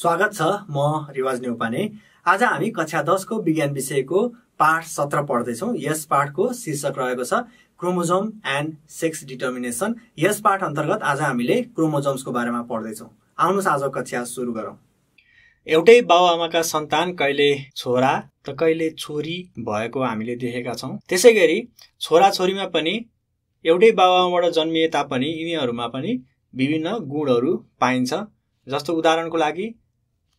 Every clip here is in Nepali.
स्वागत छ म रिवाज नेउपाने आज हामी कक्षा दसको विज्ञान विषयको पाठ सत्र पढ्दैछौँ यस पाठको शीर्षक रहेको छ क्रोमोजोम एन्ड सेक्स डिटर्मिनेसन यस पाठ अन्तर्गत आज हामीले क्रोमोजोम्सको बारेमा पढ्दैछौँ आउनुहोस् आज कक्षा सुरु गरौँ एउटै बाबुआमाका सन्तान कहिले छोरा र कहिले छोरी भएको हामीले देखेका छौँ त्यसै गरी छोरीमा पनि एउटै बाबुआमाबाट जन्मिए तापनि यिनीहरूमा पनि विभिन्न गुणहरू पाइन्छ जस्तो उदाहरणको लागि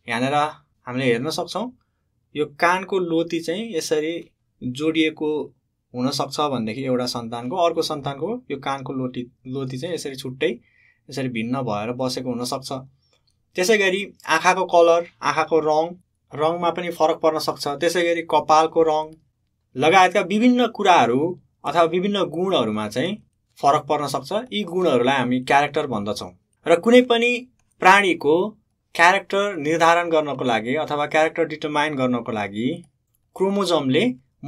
यहाँनिर हामीले हेर्न सक्छौँ यो कानको लोती चाहिँ यसरी जोडिएको हुनसक्छ भनेदेखि एउटा सन्तानको अर्को सन्तानको यो कानको लोटी लोती चाहिँ यसरी छुट्टै यसरी भिन्न भएर बसेको हुनसक्छ त्यसै गरी आँखाको कलर आँखाको रङ रङमा पनि फरक पर्न सक्छ त्यसै गरी कपालको रङ लगायतका विभिन्न कुराहरू अथवा विभिन्न गुणहरूमा चाहिँ फरक पर्न सक्छ यी गुणहरूलाई हामी क्यारेक्टर भन्दछौँ र कुनै पनि प्राणीको क्यारेक्टर निर्धारण गर्नको लागि अथवा क्यारेक्टर डिटर्माइन गर्नको लागि क्रोमोजमले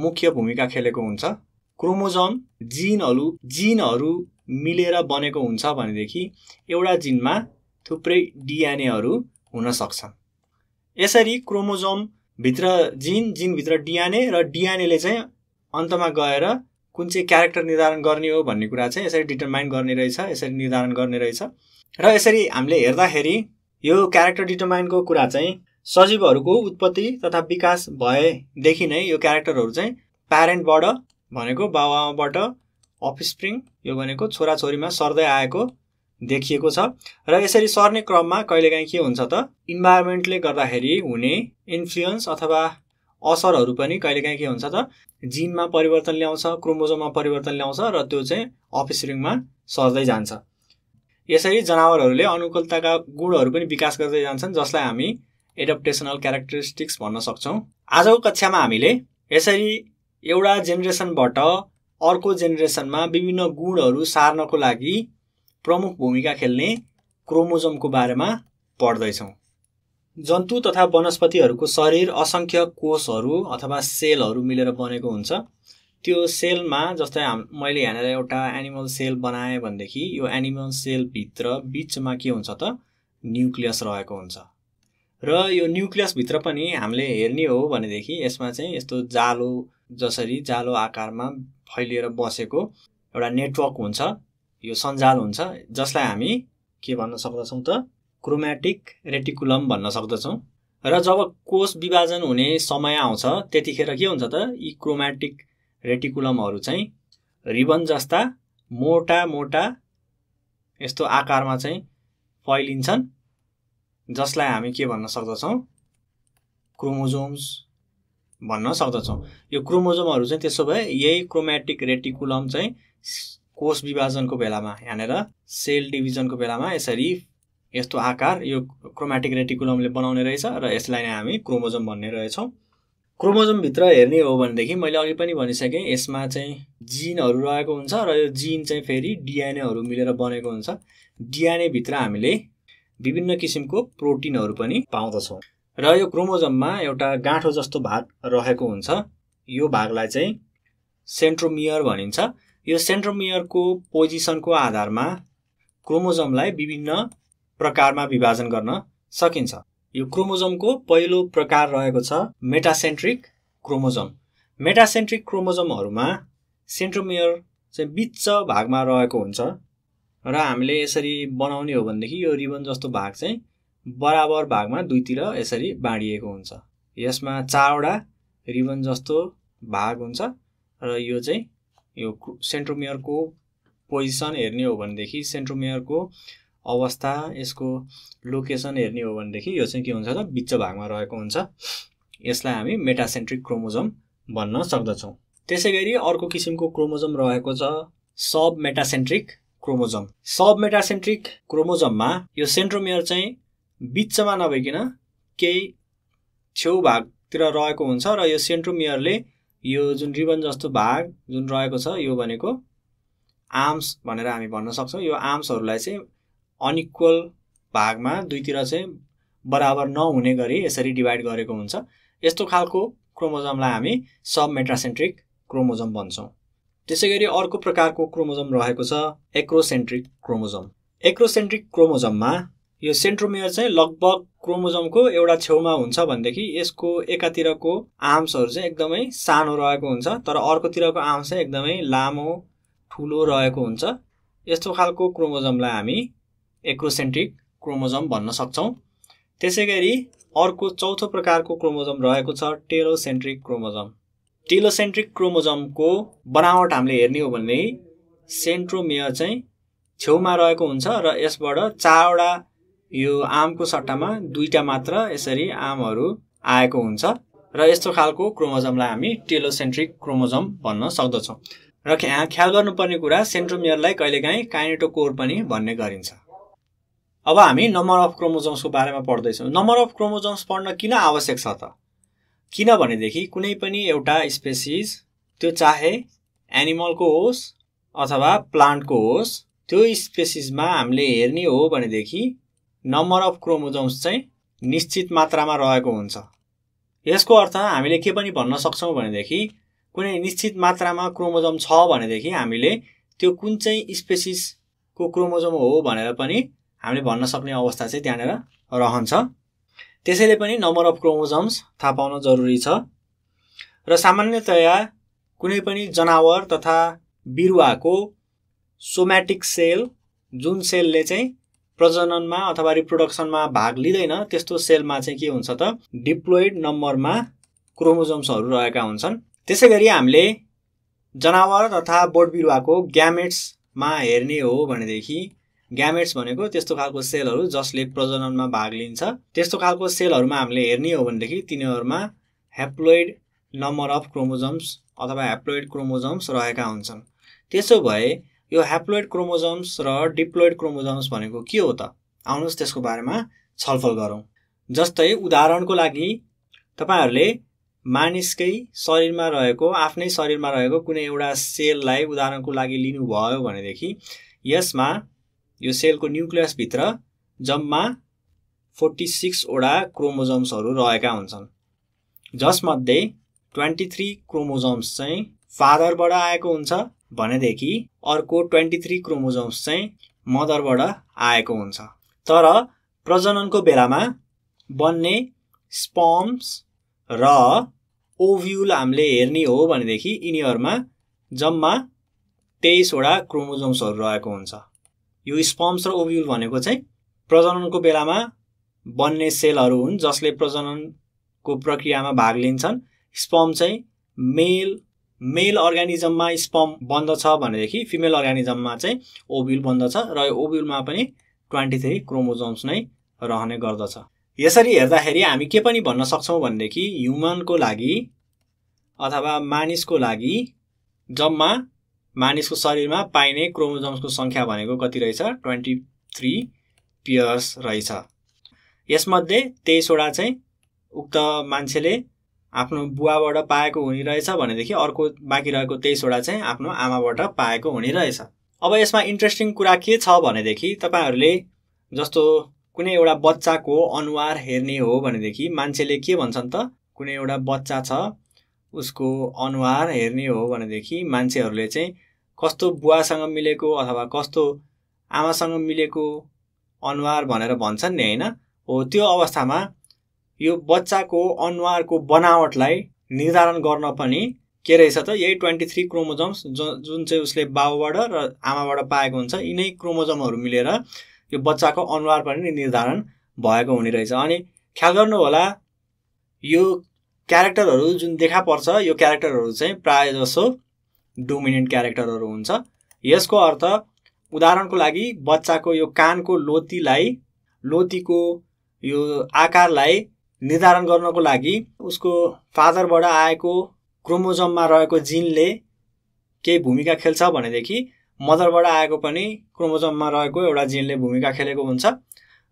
मुख्य भूमिका खेलेको हुन्छ क्रोमोजम जिनहरू जिनहरू मिलेर बनेको हुन्छ भनेदेखि एउटा जिनमा थुप्रै डिएनएहरू हुनसक्छ यसरी क्रोमोजमभित्र जिन जिनभित्र डिएनए र डिएनएले चाहिँ अन्तमा गएर कुन चाहिँ क्यारेक्टर निर्धारण गर्ने हो भन्ने कुरा चाहिँ यसरी डिटरमाइन गर्ने रहेछ यसरी निर्धारण गर्ने रहेछ र यसरी हामीले हेर्दाखेरि यो क्यारेक्टर डिटर्माइनको कुरा चाहिँ सजीवहरूको उत्पत्ति तथा विकास भएदेखि नै यो क्यारेक्टरहरू चाहिँ प्यारेन्टबाट भनेको बाबाआमाबाट अफ स्प्रिङ यो भनेको छोराछोरीमा सर्दै आएको देखिएको छ र यसरी सर्ने क्रममा कहिलेकाहीँ के हुन्छ त इन्भाइरोमेन्टले गर्दाखेरि हुने इन्फ्लुएन्स अथवा असरहरू पनि कहिलेकाहीँ के हुन्छ त जिनमा परिवर्तन ल्याउँछ क्रोमोजोममा परिवर्तन ल्याउँछ र त्यो चाहिँ अफ स्प्रिङमा सर्दै जान्छ यसरी जनावरहरूले अनुकूलताका गुणहरू पनि विकास गर्दै जान्छन् जसलाई हामी एडप्टेसनल क्यारेक्टरिस्टिक्स भन्न सक्छौँ आजको कक्षामा हामीले यसरी एउटा जेनेरेसनबाट अर्को जेनेरेसनमा विभिन्न गुणहरू सार्नको लागि प्रमुख भूमिका खेल्ने क्रोमोजोमको बारेमा पढ्दैछौँ जन्तु तथा वनस्पतिहरूको शरीर असङ्ख्य कोषहरू अथवा सेलहरू मिलेर बनेको हुन्छ त्यो सेलमा जस्तै हाम मैले यहाँनिर एउटा एनिमल सेल बनाएँ भनेदेखि यो एनिमल सेलभित्र बिचमा के हुन्छ त न्युक्लियस रहेको हुन्छ र यो न्युक्लियसभित्र पनि हामीले हेर्ने हो भनेदेखि यसमा चाहिँ यस्तो जालो जसरी जालो आकारमा फैलिएर बसेको एउटा नेटवर्क हुन्छ यो सञ्जाल हुन्छ जसलाई हामी के भन्न सक्दछौँ त क्रोमेटिक रेटिकुलम भन्न सक्दछौँ र जब कोष विभाजन हुने समय आउँछ त्यतिखेर के हुन्छ त यी क्रोमेटिक रेटिकुलमहरू चाहिँ रिबन जस्ता मोटा मोटा यस्तो आकारमा चाहिँ फैलिन्छन् जसलाई हामी के भन्न सक्दछौँ क्रोमोजोम्स भन्न सक्दछौँ यो क्रोमोजोमहरू चाहिँ त्यसो भए यही क्रोमेटिक रेटिकुलम चाहिँ कोष विभाजनको बेलामा यहाँनिर सेल डिभिजनको बेलामा यसरी यस्तो आकार यो क्रोमेटिक रेटिकुलमले बनाउने रहेछ र यसलाई नै हामी क्रोमोजोम भन्ने रहेछौँ क्रोमोजोमभित्र हेर्ने हो भनेदेखि मैले अघि पनि भनिसकेँ यसमा चाहिँ जिनहरू रहेको हुन्छ र यो जिन चाहिँ फेरि डिएनएहरू मिलेर बनेको हुन्छ डिएनएभित्र हामीले विभिन्न किसिमको प्रोटिनहरू पनि पाउँदछौँ र यो क्रोमोजममा एउटा गाँठो जस्तो भाग रहेको हुन्छ यो भागलाई चाहिँ सेन्ट्रोमियर भनिन्छ यो सेन्ट्रोमियरको पोजिसनको आधारमा क्रोमोजमलाई विभिन्न प्रकारमा विभाजन गर्न सकिन्छ यो क्रोमोजोमको पहिलो प्रकार रहेको छ मेटासेन्ट्रिक क्रोमोजोम मेटासेन्ट्रिक क्रोमोजोमहरूमा सेन्ट्रोमियर चाहिँ बिच भागमा रहेको हुन्छ र हामीले यसरी बनाउने हो भनेदेखि यो रिबन जस्तो भाग चाहिँ बराबर भागमा दुईतिर यसरी बाँडिएको हुन्छ यसमा चारवटा रिबन जस्तो भाग हुन्छ र यो चाहिँ यो सेन्ट्रोमियरको पोजिसन हेर्ने हो भनेदेखि सेन्ट्रोमियरको अवस्था यसको लोकेसन हेर्ने हो भनेदेखि यो चाहिँ के हुन्छ त बिच भागमा रहेको हुन्छ यसलाई हामी मेटासेन्ट्रिक क्रोमोजम भन्न सक्दछौँ त्यसै गरी अर्को किसिमको क्रोमोजम रहेको छ सब मेटासेन्ट्रिक क्रोमोजम सब मेटासेन्ट्रिक क्रोमोजममा यो सेन्ट्रोमियर चाहिँ बिचमा नभइकन केही छेउ भागतिर रहेको हुन्छ र यो सेन्ट्रोमियरले यो जुन रिबन जस्तो भाग जुन रहेको छ यो भनेको आर्म्स भनेर हामी भन्न सक्छौँ यो आर्म्सहरूलाई चाहिँ अनइक्वल भागमा दुईतिर चाहिँ बराबर नहुने गरी यसरी डिभाइड गरेको हुन्छ यस्तो खालको क्रोमोजमलाई हामी सब मेट्रासेन्ट्रिक क्रोमोजम भन्छौँ त्यसै गरी अर्को प्रकारको क्रोमोजम रहेको छ एक्रोसेन्ट्रिक क्रोमोजम एक्रोसेन्ट्रिक क्रोमोजममा यो सेन्ट्रोमियर चाहिँ लगभग क्रोमोजमको एउटा छेउमा हुन्छ भनेदेखि यसको एकातिरको आर्म्सहरू चाहिँ एकदमै सानो रहेको हुन्छ तर अर्कोतिरको आर्म्स चाहिँ एकदमै लामो ठुलो रहेको हुन्छ यस्तो खालको क्रोमोजमलाई हामी एक्रोसेन्ट्रिक क्रोमोजम भन्न सक्छौँ त्यसै गरी अर्को चौथो प्रकारको क्रोमोजम रहेको छ टेलोसेन्ट्रिक क्रोमोजम टेलोसेन्ट्रिक क्रोमोजमको बनावट हामीले हेर्ने हो भने सेन्ट्रोमियर चाहिँ छेउमा रहेको हुन्छ र यसबाट चारवटा यो आमको सट्टामा दुईवटा मात्र यसरी आमहरू आएको हुन्छ र यस्तो खालको क्रोमोजमलाई हामी टेलोसेन्ट्रिक क्रोमोजम भन्न सक्दछौँ र यहाँ ख्याल गर्नुपर्ने कुरा सेन्ट्रोमियरलाई कहिलेकाहीँ काइनेटोकोर पनि भन्ने गरिन्छ अब हामी नम्बर अफ क्रोमोजोम्सको बारेमा पढ्दैछौँ नम्बर अफ क्रोमोजोम्स पढ्न किन आवश्यक छ त किनभनेदेखि कुनै पनि एउटा स्पेसिज त्यो चाहे एनिमलको होस् अथवा प्लान्टको होस् त्यो स्पेसिसमा हामीले हेर्ने हो भनेदेखि नम्बर अफ क्रोमोजोम्स चाहिँ निश्चित मात्रामा रहेको हुन्छ यसको अर्थ हामीले के पनि भन्न सक्छौँ भनेदेखि कुनै निश्चित मात्रामा क्रोमोजोम छ भनेदेखि हामीले त्यो कुन चाहिँ स्पेसिसको क्रोमोजोम हो भनेर पनि हामीले भन्न सक्ने अवस्था चाहिँ त्यहाँनिर रहन्छ त्यसैले पनि नम्बर अफ क्रोमोजम्स थाहा पाउन जरुरी छ र सामान्यतया कुनै पनि जनावर तथा बिरुवाको सोम्याटिक सेल जुन सेलले चाहिँ प्रजननमा अथवा रिप्रोडक्सनमा भाग लिँदैन त्यस्तो सेलमा चाहिँ के हुन्छ त डिप्लोइड नम्बरमा क्रोमोजोम्सहरू रहेका हुन्छन् त्यसै गरी हामीले जनावर तथा बोट बिरुवाको ग्यामेट्समा हेर्ने हो भनेदेखि ग्यामेट्स भनेको त्यस्तो खालको सेलहरू जसले प्रजननमा भाग लिन्छ त्यस्तो खालको सेलहरूमा हामीले हेर्ने हो भनेदेखि तिनीहरूमा हेप्लोइड नम्बर अफ क्रोमोजम्स अथवा हेप्लोइड क्रोमोजम्स रहेका हुन्छन् त्यसो भए यो हेप्लोइड क्रोमोजम्स र डिप्लोइड क्रोमोजम्स भनेको के हो त आउनुहोस् त्यसको बारेमा छलफल गरौँ जस्तै उदाहरणको लागि तपाईँहरूले मानिसकै शरीरमा रहेको आफ्नै शरीरमा रहेको कुनै एउटा सेललाई उदाहरणको लागि लिनुभयो भनेदेखि यसमा यो सेलको न्युक्लियसभित्र जम्मा फोर्टी सिक्सवटा क्रोमोजोम्सहरू रहेका हुन्छन् जसमध्ये ट्वेन्टी थ्री क्रोमोजोम्स चाहिँ फादरबाट आएको हुन्छ भनेदेखि अर्को ट्वेन्टी थ्री क्रोमोजोम्स चाहिँ मदरबाट आएको हुन्छ तर प्रजननको बेलामा बन्ने स्पम्स र ओभ्युल हामीले हेर्ने हो भनेदेखि यिनीहरूमा जम्मा तेइसवटा क्रोमोजोम्सहरू रहेको हुन्छ यो स्पम्स र ओभ्युल भनेको चाहिँ प्रजननको बेलामा बन्ने सेलहरू हुन् जसले प्रजननको प्रक्रियामा भाग लिन्छन् स्पम चाहिँ मेल मेल अर्ग्यानिजममा स्पम बन्दछ भनेदेखि फिमेल अर्ग्यानिजममा चाहिँ ओभ्युल बन्दछ र यो ओभ्युलमा पनि ट्वेन्टी थ्री क्रोमोजोम्स नै रहने गर्दछ यसरी हेर्दाखेरि हामी के पनि भन्न सक्छौँ भनेदेखि ह्युमनको लागि अथवा मानिसको लागि जम्मा मानिसको शरीरमा पाइने क्रोमोजोम्सको सङ्ख्या भनेको कति रहेछ ट्वेन्टी थ्री पियर्स रहेछ यसमध्ये तेइसवटा चाहिँ उक्त मान्छेले आफ्नो बुवाबाट पाएको हुने रहेछ भनेदेखि अर्को बाँकी रहेको तेइसवटा चाहिँ आफ्नो आमाबाट पाएको हुने रहेछ अब यसमा इन्ट्रेस्टिङ कुरा के छ भनेदेखि तपाईँहरूले जस्तो कुनै एउटा बच्चाको अनुहार हेर्ने हो भनेदेखि मान्छेले के भन्छन् त कुनै एउटा बच्चा छ उसको अनुहार हेर्ने हो भनेदेखि मान्छेहरूले चाहिँ कस्तो बुवासँग मिलेको अथवा कस्तो आमासँग मिलेको अनुहार भनेर भन्छन् नि होइन हो त्यो अवस्थामा यो बच्चाको अनुहारको बनावटलाई निर्धारण गर्न पनि के रहेछ त यही ट्वेन्टी थ्री क्रोमोजम्स जुन चाहिँ उसले बाबुबाट र आमाबाट पाएको हुन्छ यिनै क्रोमोजमहरू मिलेर यो बच्चाको अनुहार पनि निर्धारण भएको हुने रहेछ अनि ख्याल गर्नु होला यो क्यारेक्टरहरू जुन देखा पर्छ यो क्यारेक्टरहरू चाहिँ प्रायः जसो डोमिनेन्ट क्यारेक्टरहरू हुन्छ यसको अर्थ उदाहरणको लागि बच्चाको यो कानको लोतीलाई लोतीको यो आकारलाई निर्धारण गर्नको लागि उसको फादरबाट आएको क्रोमोजममा रहेको जिनले केही भूमिका खेल्छ भनेदेखि मदरबाट आएको पनि क्रोमोजममा रहेको एउटा जिनले भूमिका खेलेको हुन्छ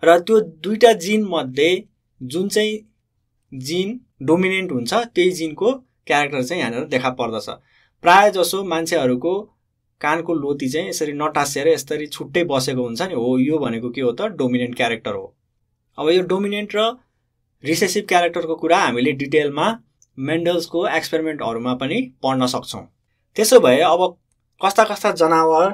र त्यो दुईवटा जिनमध्ये जुन चाहिँ जिन डोमिनेन्ट हुन्छ त्यही जिनको क्यारेक्टर चाहिँ यहाँनिर देखा पर्दछ प्राय जसो मान्छेहरूको कानको लोती चाहिँ यसरी नटासेर यसरी छुट्टै बसेको हुन्छ नि हो यो भनेको के हो त डोमिनेन्ट क्यारेक्टर हो अब यो डोमिनेन्ट र रिसेसिभ क्यारेक्टरको कुरा हामीले डिटेलमा मेन्डल्सको एक्सपेरिमेन्टहरूमा पनि पढ्न सक्छौँ त्यसो भए अब कस्ता कस्ता जनावर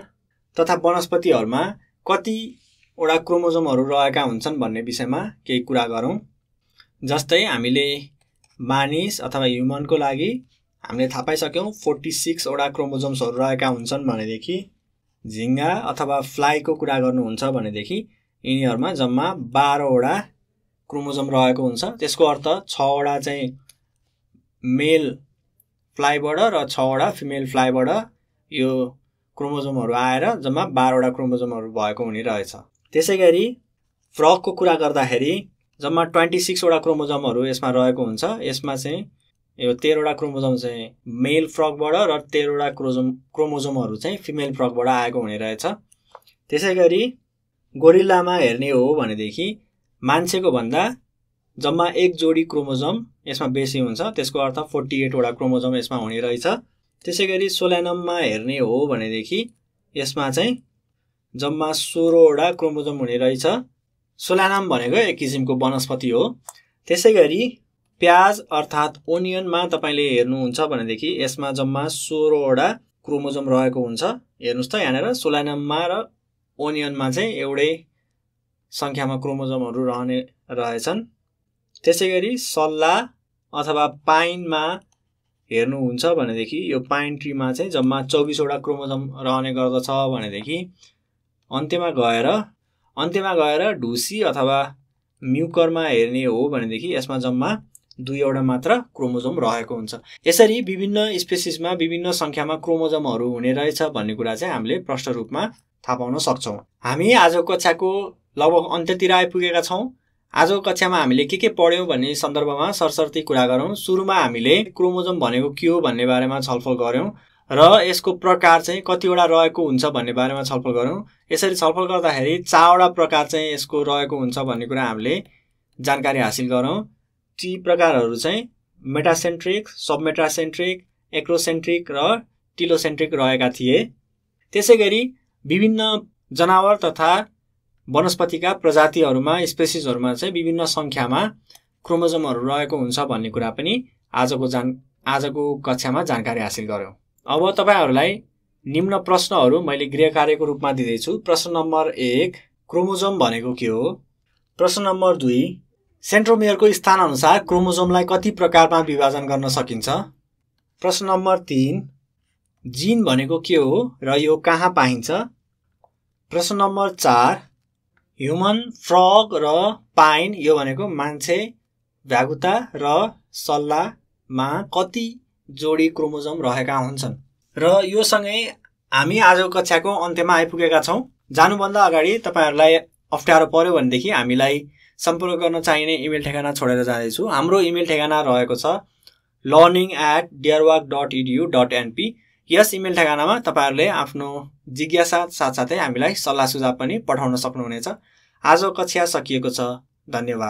तथा वनस्पतिहरूमा कतिवटा क्रोमोजोमहरू रहेका हुन्छन् भन्ने विषयमा केही कुरा गरौँ जस्तै हामीले मानिस अथवा ह्युमनको लागि हामीले थाहा पाइसक्यौँ फोर्टी सिक्सवटा क्रोमोजोम्सहरू रहेका हुन्छन् भनेदेखि झिङ्गा अथवा फ्लाइको कुरा गर्नुहुन्छ भनेदेखि यिनीहरूमा जम्मा बाह्रवटा क्रोमोजोम रहेको हुन्छ त्यसको अर्थ छवटा चाहिँ मेल फ्लाइबाट र छवटा फिमेल फ्लाइबाट यो क्रोमोजोमहरू आएर जम्मा बाह्रवटा क्रोमोजोमहरू भएको हुने रहेछ त्यसै गरी फ्रकको कुरा गर्दाखेरि जम्मा ट्वेन्टी सिक्सवटा क्रोमोजमहरू यसमा रहेको हुन्छ यसमा चाहिँ यो तेह्रवटा क्रोमोजम चाहिँ मेल फ्रकबाट र तेह्रवटा क्रोजम क्रोमोजमहरू चाहिँ फिमेल फ्रकबाट आएको हुने रहेछ त्यसै गरी गोरिल्लामा हेर्ने हो भनेदेखि मान्छेको भन्दा जम्मा एक जोडी क्रोमोजम यसमा बेसी हुन्छ त्यसको अर्थ फोर्टी एटवटा क्रोमोजम यसमा हुने रहेछ त्यसै गरी सोल्यानममा हेर्ने हो भनेदेखि यसमा चाहिँ जम्मा सोह्रवटा क्रोमोजम हुने रहेछ सोलानाम भनेको एक किसिमको वनस्पति हो त्यसै गरी प्याज अर्थात् ओनियनमा तपाईँले हेर्नुहुन्छ भनेदेखि यसमा जम्मा सोह्रवटा क्रोमोजोम रहेको हुन्छ हेर्नुहोस् त यहाँनिर सोलानाममा र ओनियनमा चाहिँ एउटै सङ्ख्यामा क्रोमोजोमहरू रहने रहेछन् त्यसै गरी सल्ला अथवा पाइनमा हेर्नुहुन्छ भनेदेखि यो पाइन ट्रीमा चाहिँ जम्मा चौबिसवटा क्रोमोजोम रहने गर्दछ भनेदेखि अन्त्यमा गएर अन्त्यमा गएर ढुसी अथवा म्युकरमा हेर्ने हो भनेदेखि यसमा जम्मा दुईवटा मात्र क्रोमोजोम रहेको हुन्छ यसरी विभिन्न स्पेसिसमा विभिन्न सङ्ख्यामा क्रोमोजोमहरू हुने रहेछ भन्ने कुरा चाहिँ हामीले प्रष्ट रूपमा थाहा पाउन सक्छौँ हामी आजको कक्षाको लगभग अन्त्यतिर आइपुगेका छौँ आजको कक्षामा हामीले के के पढ्यौँ भन्ने सन्दर्भमा सरसर्ती कुरा गरौँ सुरुमा हामीले क्रोमोजोम भनेको के हो भन्ने बारेमा छलफल गऱ्यौँ र यसको प्रकार चाहिँ कतिवटा रहेको हुन्छ भन्ने बारेमा छलफल गरौँ यसरी छलफल गर्दाखेरि चारवटा प्रकार चाहिँ यसको रहेको हुन्छ भन्ने कुरा हामीले जानकारी हासिल गरौँ ती प्रकारहरू चाहिँ मेटासेन्ट्रिक सबमेटासेन्ट्रिक एक्रोसेन्ट्रिक र टिलोसेन्ट्रिक रहेका थिए त्यसै गरी विभिन्न जनावर तथा वनस्पतिका प्रजातिहरूमा स्पेसिसहरूमा चाहिँ विभिन्न सङ्ख्यामा क्रोमोजोमहरू रहेको हुन्छ भन्ने कुरा पनि आजको जान आजको कक्षामा जानकारी हासिल गऱ्यौँ अब तपाईँहरूलाई निम्न प्रश्नहरू मैले गृह कार्यको रूपमा दिँदैछु प्रश्न नम्बर एक क्रोमोजोम भनेको के हो प्रश्न नम्बर दुई सेन्ट्रोमेयरको स्थानअनुसार क्रोमोजोमलाई कति प्रकारमा विभाजन गर्न सकिन्छ प्रश्न नम्बर तिन जिन भनेको के हो र यो कहाँ पाइन्छ प्रश्न नम्बर चार ह्युमन फ्रग र पाइन यो भनेको मान्छे भ्यागुता र सल्लाहमा कति जोडी क्रोमोजोम रहेका हुन्छन् र यो सँगै हामी आजको कक्षाको अन्त्यमा आइपुगेका छौँ जानुभन्दा अगाडि तपाईँहरूलाई अप्ठ्यारो पर्यो भनेदेखि हामीलाई सम्पर्क गर्न चाहिने इमेल ठेगाना छोडेर जाँदैछु हाम्रो इमेल ठेगाना रहेको छ learning at Deerwalk dot edu dot N P email ठेगानामा तपाईँहरूले आफ्नो जिज्ञासा साथसाथै हामीलाई सल्लाह सुझाव पनि पठाउन सक्नुहुनेछ आजको कक्षा सकिएको छ धन्यवाद